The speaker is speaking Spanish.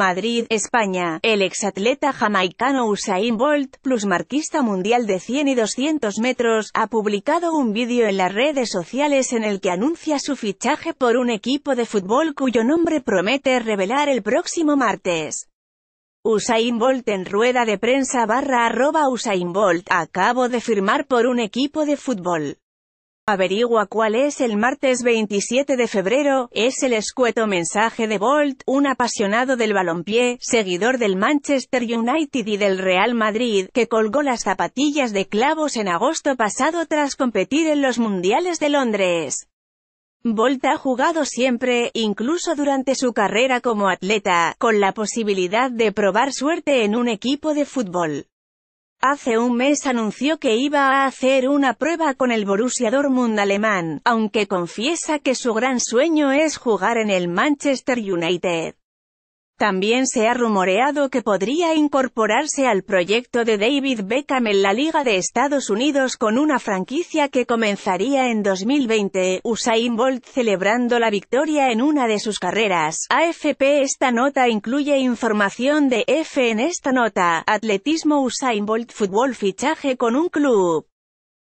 Madrid, España. El exatleta jamaicano Usain Bolt, plusmarquista mundial de 100 y 200 metros, ha publicado un vídeo en las redes sociales en el que anuncia su fichaje por un equipo de fútbol cuyo nombre promete revelar el próximo martes. Usain Bolt en rueda de prensa barra arroba Usain Bolt, acabo de firmar por un equipo de fútbol. Averigua cuál es el martes 27 de febrero, es el escueto mensaje de Bolt, un apasionado del balompié, seguidor del Manchester United y del Real Madrid, que colgó las zapatillas de clavos en agosto pasado tras competir en los Mundiales de Londres. Bolt ha jugado siempre, incluso durante su carrera como atleta, con la posibilidad de probar suerte en un equipo de fútbol. Hace un mes anunció que iba a hacer una prueba con el Borussia Dortmund alemán, aunque confiesa que su gran sueño es jugar en el Manchester United. También se ha rumoreado que podría incorporarse al proyecto de David Beckham en la Liga de Estados Unidos con una franquicia que comenzaría en 2020, Usain Bolt celebrando la victoria en una de sus carreras. AFP Esta nota incluye información de F en esta nota, atletismo Usain Bolt fútbol fichaje con un club.